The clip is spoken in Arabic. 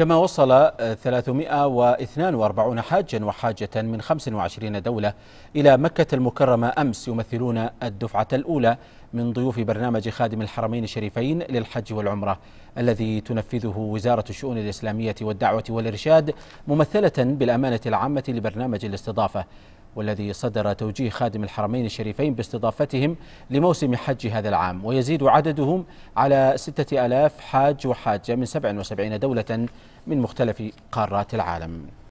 كما وصل 342 آه، حاجا وحاجة من 25 دولة إلى مكة المكرمة أمس يمثلون الدفعة الأولى من ضيوف برنامج خادم الحرمين الشريفين للحج والعمرة الذي تنفذه وزارة الشؤون الإسلامية والدعوة والإرشاد ممثلة بالأمانة العامة لبرنامج الاستضافة والذي صدر توجيه خادم الحرمين الشريفين باستضافتهم لموسم حج هذا العام ويزيد عددهم على ستة ألاف حاج وحاجة من 77 دولة من مختلف قارات العالم